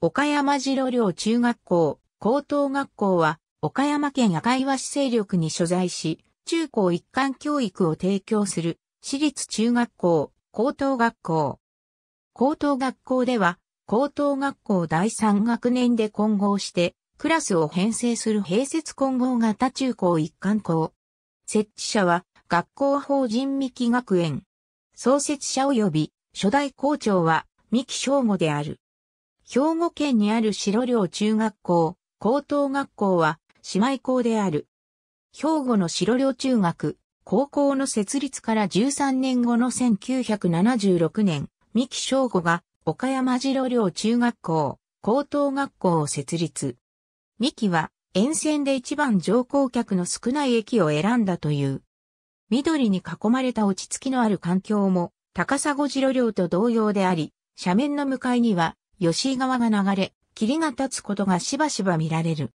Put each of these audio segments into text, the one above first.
岡山城寮中学校、高等学校は、岡山県赤岩市勢力に所在し、中高一貫教育を提供する、私立中学校、高等学校。高等学校では、高等学校第3学年で混合して、クラスを編成する併設混合型中高一貫校。設置者は、学校法人三木学園。創設者及び、初代校長は、三木正吾である。兵庫県にある白寮中学校、高等学校は姉妹校である。兵庫の白寮中学、高校の設立から13年後の1976年、三木翔吾が岡山白寮中学校、高等学校を設立。三木は沿線で一番乗降客の少ない駅を選んだという。緑に囲まれた落ち着きのある環境も高砂白寮と同様であり、斜面の向かいには吉井川が流れ、霧が立つことがしばしば見られる。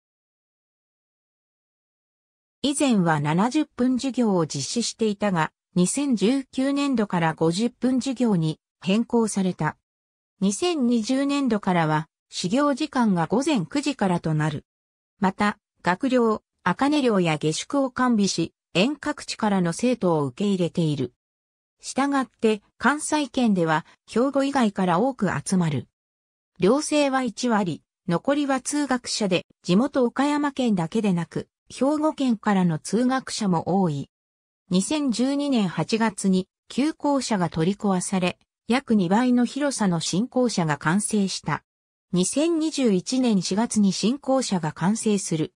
以前は70分授業を実施していたが、2019年度から50分授業に変更された。2020年度からは、始業時間が午前9時からとなる。また、学寮、赤根寮や下宿を完備し、遠隔地からの生徒を受け入れている。したがって、関西圏では、兵庫以外から多く集まる。寮生は1割、残りは通学者で、地元岡山県だけでなく、兵庫県からの通学者も多い。2012年8月に旧校舎が取り壊され、約2倍の広さの新校舎が完成した。2021年4月に新校舎が完成する。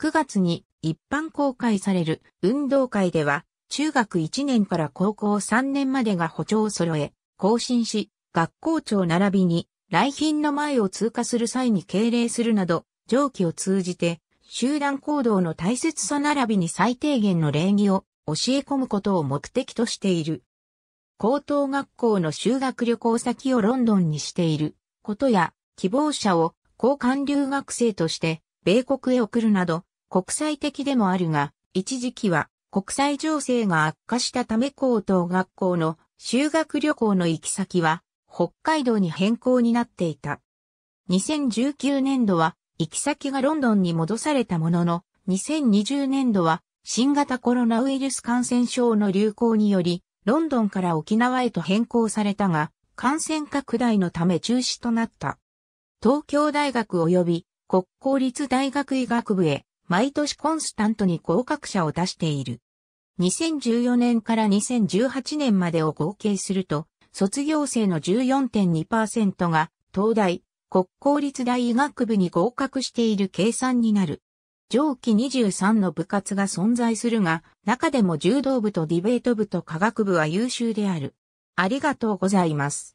9月に一般公開される運動会では、中学1年から高校3年までが補聴を揃え、更新し、学校長並びに来賓の前を通過する際に敬礼するなど、上記を通じて、集団行動の大切さ並びに最低限の礼儀を教え込むことを目的としている。高等学校の修学旅行先をロンドンにしていることや、希望者を交換留学生として米国へ送るなど、国際的でもあるが、一時期は国際情勢が悪化したため高等学校の修学旅行の行き先は北海道に変更になっていた。2019年度は行き先がロンドンに戻されたものの、2020年度は新型コロナウイルス感染症の流行により、ロンドンから沖縄へと変更されたが、感染拡大のため中止となった。東京大学及び国公立大学医学部へ毎年コンスタントに合格者を出している。2014年から2018年までを合計すると卒業生の14.2%が、東大、国公立大医学部に合格している計算になる。上記23の部活が存在するが、中でも柔道部とディベート部と科学部は優秀である。ありがとうございます。